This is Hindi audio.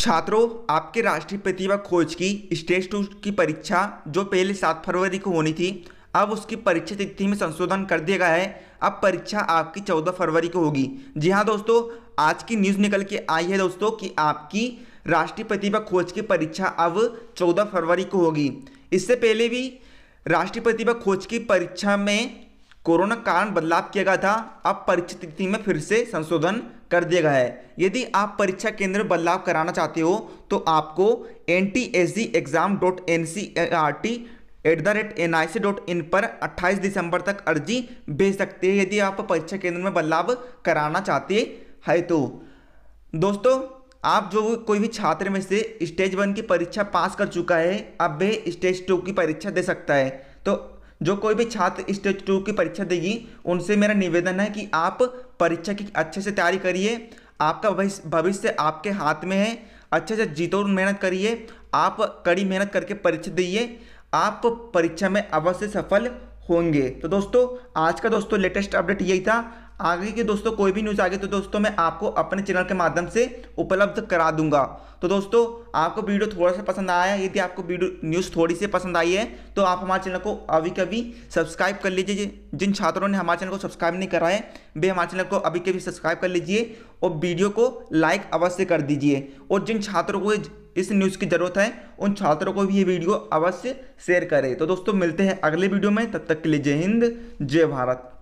छात्रों आपके राष्ट्रीय प्रतिभा खोज की स्टेज टू की परीक्षा जो पहले सात फरवरी को होनी थी अब उसकी परीक्षा तिथि में संशोधन कर दिया गया है अब परीक्षा आपकी चौदह फरवरी को होगी जी हाँ दोस्तों आज की न्यूज़ निकल के आई है दोस्तों कि आपकी राष्ट्रीय प्रतिभा खोज की परीक्षा अब चौदह फरवरी को होगी इससे पहले भी राष्ट्रीय प्रतिभा खोज की परीक्षा में कोरोना कारण बदलाव किया गया था अब परीक्षा तिथि में फिर से संशोधन कर दिया गया है यदि आप परीक्षा केंद्र में बदलाव कराना चाहते हो तो आपको N T S D exam dot N C R T at the rate N I C dot in पर 28 दिसंबर तक अर्जी भेज सकते हैं यदि आप परीक्षा केंद्र में बदलाव कराना चाहते हैं तो दोस्तों आप जो कोई भी छात्र में से स्टेज वन की परीक्षा पास कर चुका है अब वह स्टेज टू की परीक्षा दे सकता है तो जो कोई भी छात्र स्टेज टू की परीक्षा देगी उनसे मेरा निवेदन है कि आप परीक्षा की अच्छे से तैयारी करिए आपका भविष्य आपके हाथ में है अच्छे से जीतो मेहनत करिए आप कड़ी मेहनत करके परीक्षा दीजिए आप परीक्षा में अवश्य सफल होंगे तो दोस्तों आज का दोस्तों लेटेस्ट अपडेट यही था आगे की दोस्तों कोई भी न्यूज़ आगे तो दोस्तों मैं आपको अपने चैनल के माध्यम से उपलब्ध करा दूंगा तो दोस्तों आपको वीडियो थोड़ा सा पसंद आया यदि आपको वीडियो न्यूज़ थोड़ी सी पसंद आई है तो आप हमारे चैनल को अभी कभी सब्सक्राइब कर लीजिए जिन छात्रों ने हमारे चैनल को सब्सक्राइब नहीं करा है वे हमारे चैनल को अभी कभी सब्सक्राइब कर लीजिए और वीडियो को लाइक अवश्य कर दीजिए और जिन छात्रों को इस न्यूज़ की ज़रूरत है उन छात्रों को भी ये वीडियो अवश्य शेयर करें तो दोस्तों मिलते हैं अगले वीडियो में तब तक के लिए जय हिंद जय भारत